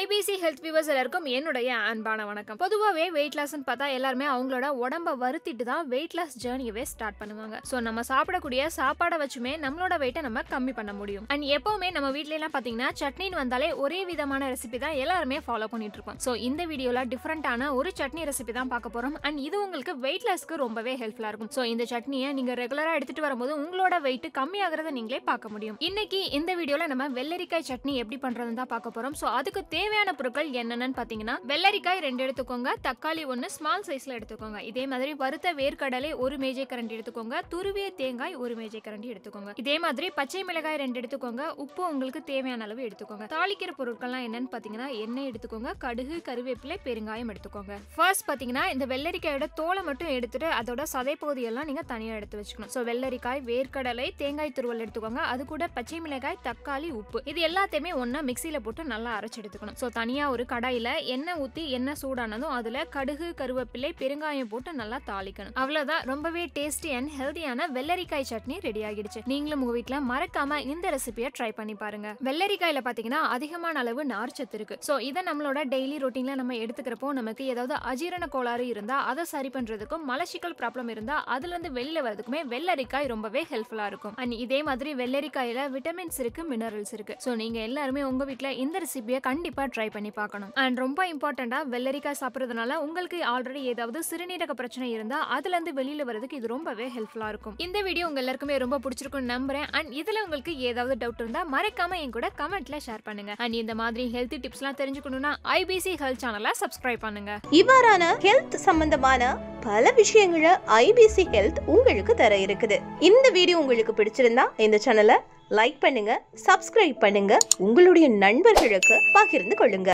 IBC health viewers எல்லாருக்கும் என்னுடைய அன்பான வணக்கம் பொதுவாகவே வெயிட் லாஸ்ன்னு பார்த்தா எல்லாருமே அவங்களோட உடம்ப வருத்திட்டு தான் வெயிட் லாஸ் ஜேர்னியவே ஸ்டார்ட் பண்ணுவாங்க ஸோ நம்ம சாப்பிடக்கூடிய சாப்பாடை வச்சுமே நம்மளோட வெயிட்டை நம்ம கம்மி பண்ண முடியும் அண்ட் எப்பவுமே நம்ம வீட்லலாம் பார்த்தீங்கன்னா சட்னின்னு வந்தாலே ஒரே விதமான ரெசிபி தான் எல்லாருமே ஃபாலோ பண்ணிட்டு இருக்கோம் ஸோ இந்த வீடியோவில் டிஃப்ரெண்டான ஒரு சட்னி ரெசிபி தான் பார்க்க போகிறோம் அண்ட் இது உங்களுக்கு வெயிட் லாஸ்க்கு ரொம்பவே ஹெல்ப்ஃபுல்லாக இருக்கும் ஸோ இந்த சட்னியை நீங்கள் ரெகுலராக எடுத்துகிட்டு வரும்போது உங்களோட வெயிட் கம்மியாகிறத நீங்களே பார்க்க முடியும் இன்னைக்கு இந்த வீடியோவில் நம்ம வெள்ளரிக்காய் சட்னி எப்படி பண்ணுறதுன்னு தான் பார்க்க போகிறோம் ஸோ அதுக்கு தேவையான பொருட்கள் என்னென்னு பார்த்தீங்கன்னா வெள்ளரிக்காய் ரெண்டு எடுத்துக்கோங்க தக்காளி ஒன்று ஸ்மால் சைஸில் எடுத்துக்கோங்க இதே மாதிரி வறுத்த வேர்க்கடலை ஒரு மேஜை கரண்டி எடுத்துக்கோங்க துருவிய தேங்காய் ஒரு மேஜை கரண்டி எடுத்துக்கோங்க இதே மாதிரி பச்சை மிளகாய் ரெண்டு எடுத்துக்கோங்க உப்பு உங்களுக்கு தேவையான அளவு எடுத்துக்கோங்க தாளிக்கிற பொருட்கள்லாம் என்னன்னு பார்த்தீங்கன்னா எண்ணெய் எடுத்துக்கோங்க கடுகு கருவேப்பிலை பெருங்காயம் எடுத்துக்கோங்க ஃபர்ஸ்ட் பார்த்தீங்கன்னா இந்த வெள்ளரிக்காயோட தோலை மட்டும் எடுத்துட்டு அதோட சதை பகுதியெல்லாம் நீங்கள் தனியாக எடுத்து வச்சுக்கணும் ஸோ வெள்ளரிக்காய் வேர்க்கடலை தேங்காய் துருவல் எடுத்துக்கோங்க அது கூட பச்சை மிளகாய் தக்காளி உப்பு இது எல்லாத்தையுமே ஒன்றா மிக்சியில் போட்டு நல்லா அரைச்சி எடுத்துக்கணும் வச்சுக்கணும் ஸோ தனியாக ஒரு கடாயில் எண்ணெய் ஊற்றி எண்ணெய் சூடானதும் அதில் கடுகு கருவேப்பிலை பெருங்காயம் போட்டு நல்லா தாளிக்கணும் அவ்வளோதான் ரொம்பவே டேஸ்டி அண்ட் ஹெல்த்தியான வெள்ளரிக்காய் சட்னி ரெடி ஆகிடுச்சு நீங்களும் உங்கள் வீட்டில் மறக்காம இந்த ரெசிபியை ட்ரை பண்ணி பாருங்க வெள்ளரிக்காயில் பார்த்தீங்கன்னா அதிகமான அளவு நார்ச்சத்து இருக்கு ஸோ இதை நம்மளோட டெய்லி ரொட்டீனில் நம்ம எடுத்துக்கிறப்போ நமக்கு ஏதாவது அஜீரண கோளாறு இருந்தால் அதை சரி பண்ணுறதுக்கும் மலச்சிக்கல் ப்ராப்ளம் இருந்தால் அதுலேருந்து வெளியில் வரதுக்குமே வெள்ளரிக்காய் ரொம்பவே ஹெல்ப்ஃபுல்லாக இருக்கும் அண்ட் இதே மாதிரி வெள்ளரிக்காயில் விட்டமின்ஸ் இருக்கு மினரல்ஸ் இருக்கு ஸோ நீங்கள் எல்லாருமே உங்கள் வீட்டில் இந்த ரெசிபியை கண்டிப்பாக கண்டிப்பாக ட்ரை பண்ணி பார்க்கணும் அண்ட் ரொம்ப இம்பார்ட்டண்ட்டாக வெள்ளரிக்காய் சாப்பிட்றதுனால உங்களுக்கு ஆல்ரெடி ஏதாவது சிறுநீரக பிரச்சனை இருந்தால் அதுலேருந்து வெளியில் வரதுக்கு இது ரொம்பவே ஹெல்ப்ஃபுல்லாக இருக்கும் இந்த வீடியோ உங்கள் எல்லாருக்குமே ரொம்ப பிடிச்சிருக்கும்னு நம்புறேன் அண்ட் இதில் உங்களுக்கு ஏதாவது டவுட் இருந்தால் மறக்காம என் கூட கமெண்ட்ல ஷேர் பண்ணுங்க அண்ட் இந்த மாதிரி ஹெல்த் டிப்ஸ்லாம் தெரிஞ்சுக்கணும்னா ஐபிசி ஹெல்த் சேனலை சப்ஸ்கிரைப் பண்ணுங்க இவ்வாறான ஹெல்த் சம்பந்தமான பல விஷயங்களை ஐபிசி ஹெல்த் உங்களுக்கு தர இருக்குது இந்த வீடியோ உங்களுக்கு பிடிச்சிருந்தா இந்த சேனலை லைக் பண்ணுங்க சப்ஸ்கிரைப் பண்ணுங்க உங்களுடைய நண்பர்களுக்கு பகிர்ந்து கொள்ளுங்க